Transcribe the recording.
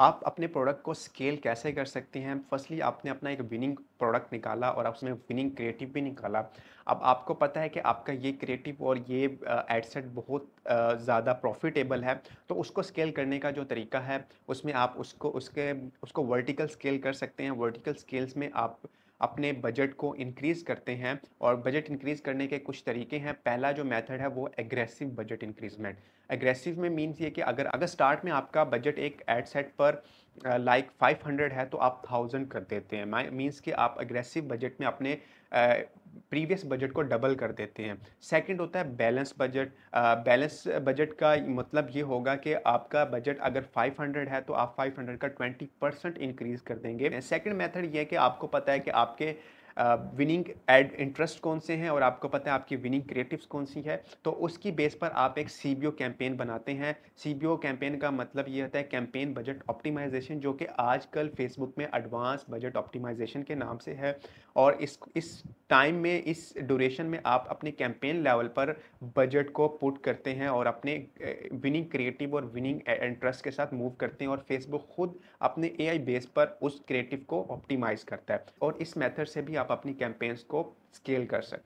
आप अपने प्रोडक्ट को स्केल कैसे कर सकते हैं फर्स्टली आपने अपना एक विनिंग प्रोडक्ट निकाला और आप उसमें विनिंग क्रिएटिव भी निकाला अब आपको पता है कि आपका ये क्रिएटिव और ये एडसेट बहुत ज़्यादा प्रॉफिटेबल है तो उसको स्केल करने का जो तरीका है उसमें आप उसको उसके उसको वर्टिकल स्केल कर सकते हैं वर्टिकल स्केल्स में आप अपने बजट को इंक्रीज़ करते हैं और बजट इंक्रीज़ करने के कुछ तरीके हैं पहला जो मेथड है वो एग्रेसिव बजट इंक्रीजमेंट एग्रेसिव में मीन्स ये कि अगर अगर स्टार्ट में आपका बजट एक एड सेट पर लाइक uh, 500 है तो आप थाउजेंड कर देते हैं मीन्स कि आप एग्रेसिव बजट में अपने uh, प्रीवियस बजट को डबल कर देते हैं सेकंड होता है बैलेंस बजट बैलेंस बजट का मतलब ये होगा कि आपका बजट अगर 500 है तो आप 500 का 20 परसेंट इंक्रीज़ कर देंगे सेकंड मेथड ये है कि आपको पता है कि आपके विनिंग एड इंटरेस्ट कौन से हैं और आपको पता है आपकी विनिंग क्रिएटिव्स कौन सी है तो उसकी बेस पर आप एक सी बी ओ कैंपेन बनाते हैं सी बी ओ कैंपेन का मतलब ये होता है कैंपेन बजट ऑप्टिमाइजेशन जो कि आजकल फेसबुक में एडवांस बजट ऑप्टिमाइजेशन के नाम से है और इस इस टाइम में इस ड्यूरेशन में आप अपने कैंपेन लेवल पर बजट को पुट करते हैं और अपने विनिंग क्रिएटिव और विनिंग इंटरेस्ट के साथ मूव करते हैं और फेसबुक खुद अपने एआई बेस पर उस क्रिएटिव को ऑप्टिमाइज़ करता है और इस मेथड से भी आप अपनी कैंपेन्स को स्केल कर सकते हैं